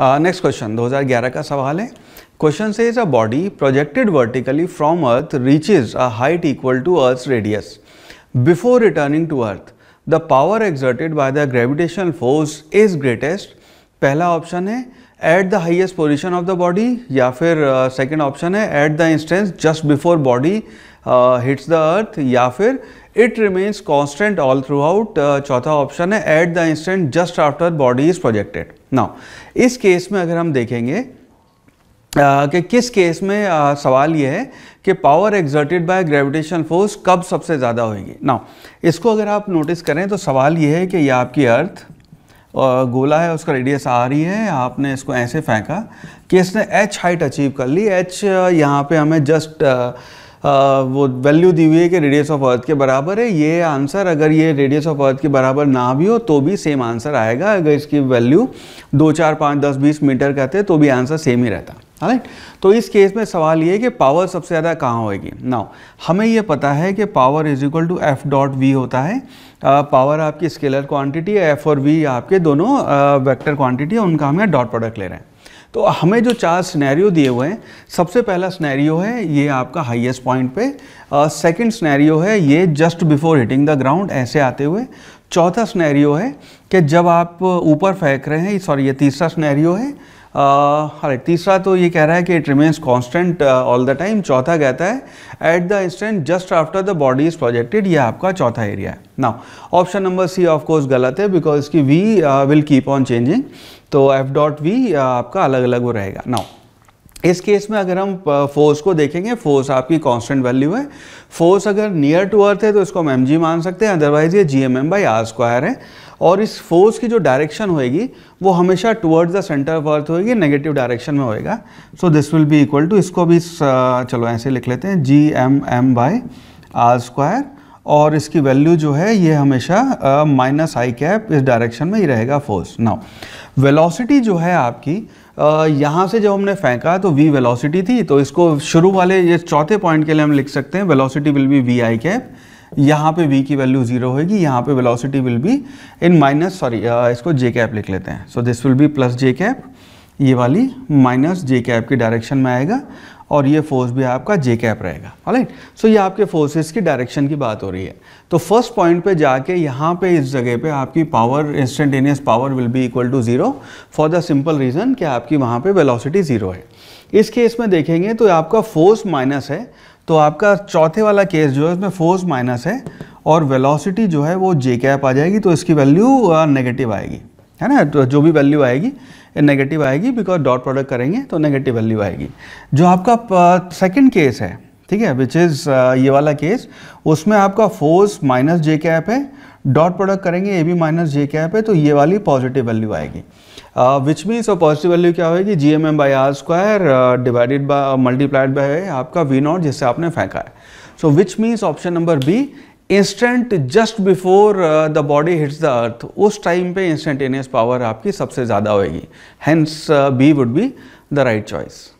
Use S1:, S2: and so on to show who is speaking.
S1: next question 2011 का सवाल है क्वेश्चन से is a body projected vertically from earth reaches a height equal to earth radius before returning to earth the power exerted by the gravitational force is greatest पहला option है at the highest position of the body या फिर second uh, option है at the instance just before body hits the earth या फिर it remains constant all throughout चौथा option है at the instant just after body is projected now इस case में अगर हम देखेंगे Uh, कि किस केस में uh, सवाल यह है कि power exerted by gravitation force कब सबसे ज़्यादा होगी नाउ इसको अगर आप नोटिस करें तो सवाल यह है कि यह आपकी अर्थ uh, गोला है उसका रेडियस आ रही है आपने इसको ऐसे फेंका कि इसने एच हाइट अचीव कर ली एच uh, यहाँ पे हमें जस्ट uh, वो वैल्यू दी हुई है कि रेडियस ऑफ अर्थ के बराबर है ये आंसर अगर ये रेडियस ऑफ अर्थ के बराबर ना भी हो तो भी सेम आंसर आएगा अगर इसकी वैल्यू दो चार पाँच दस बीस मीटर कहते तो भी आंसर सेम ही रहता राइट तो इस केस में सवाल ये है कि पावर सबसे ज़्यादा कहाँ होएगी नाउ हमें ये पता है कि power is equal to F dot V होता है आ, पावर आपकी स्केलर क्वांटिटी एफ और वी आपके दोनों वैक्टर वेक्टर क्वांटिटी है उनका हम यहाँ डॉट प्रोडक्ट ले रहे हैं तो हमें जो चार स्नैरियो दिए हुए हैं सबसे पहला स्नैरियो है ये आपका हाईएस्ट पॉइंट पे सेकंड स्नैरियो है ये just before hitting the ground ऐसे आते हुए चौथा स्नैरियो है कि जब आप ऊपर फेंक रहे हैं सॉरी ये तीसरा स्नैरियो है तीसरा तो ये कह रहा है कि it remains constant all the time चौथा कहता है at the instant just after the body is projected ये आपका चौथा एरिया है now option number C of course गलत है बिकॉज इसकी V will keep on changing तो एफ डॉट वी आपका अलग अलग वो रहेगा नाउ इस केस में अगर हम फोर्स को देखेंगे फोर्स आपकी कांस्टेंट वैल्यू है फोर्स अगर नियर टू अर्थ है तो इसको हम एम मान सकते हैं अदरवाइज ये G M M by R square है और इस फोर्स की जो डायरेक्शन होएगी वो हमेशा towards the centre of earth होएगी नेगेटिव डायरेक्शन में होएगा so this will be equal to इसको भी uh, चलो ऐसे लिख लेते हैं G M M by R square और इसकी वैल्यू जो है ये हमेशा माइनस आई कैप इस डायरेक्शन में ही रहेगा फोर्स नाउ वेलोसिटी जो है आपकी uh, यहाँ से जब हमने फेंका तो वी वेलोसिटी थी तो इसको शुरू वाले ये चौथे पॉइंट के लिए हम लिख सकते हैं velocity will be V I cap यहाँ पे v की वैल्यू जीरो होगी यहाँ पे velocity will be in minus sorry इसको जे कैप लिख लेते हैं so this will be plus J cap ये वाली माइनस जे कैप की डायरेक्शन में आएगा और ये फोर्स भी आपका जे कैप रहेगा राइट सो so, ये आपके फोर्सेस की डायरेक्शन की बात हो रही है तो फर्स्ट पॉइंट पे जाके यहाँ पे इस जगह पे आपकी power instantaneous power will be equal to zero for the simple reason कि आपकी वहाँ पे वेलोसिटी ज़ीरो है इस केस में देखेंगे तो आपका फोर्स माइनस है तो आपका चौथे वाला केस जो है उसमें फोर्स माइनस है और वेलोसिटी जो है वो जे कैप आ जाएगी तो इसकी वैल्यू नेगेटिव uh, आएगी है ना तो जो भी वैल्यू आएगी नेगेटिव आएगी बिकॉज डॉट प्रोडक्ट करेंगे तो नेगेटिव वैल्यू आएगी जो आपका सेकेंड uh, केस है ठीक है विच इज़ uh, ये वाला केस उसमें आपका फोर्स माइनस जे कैप है डॉट प्रोडक्ट करेंगे A B minus J cap है तो ये वाली पॉजिटिव वैल्यू आएगी विच मीन्स और पॉजिटिव वैल्यू क्या होगी G M M by R square divided by multiplied by आपका वी नॉट जिससे आपने फेंका है so which means option number B instant just before the body hits the earth उस टाइम पे इंस्टेंटेनियस पावर आपकी सबसे ज़्यादा होगी hence B would be the right choice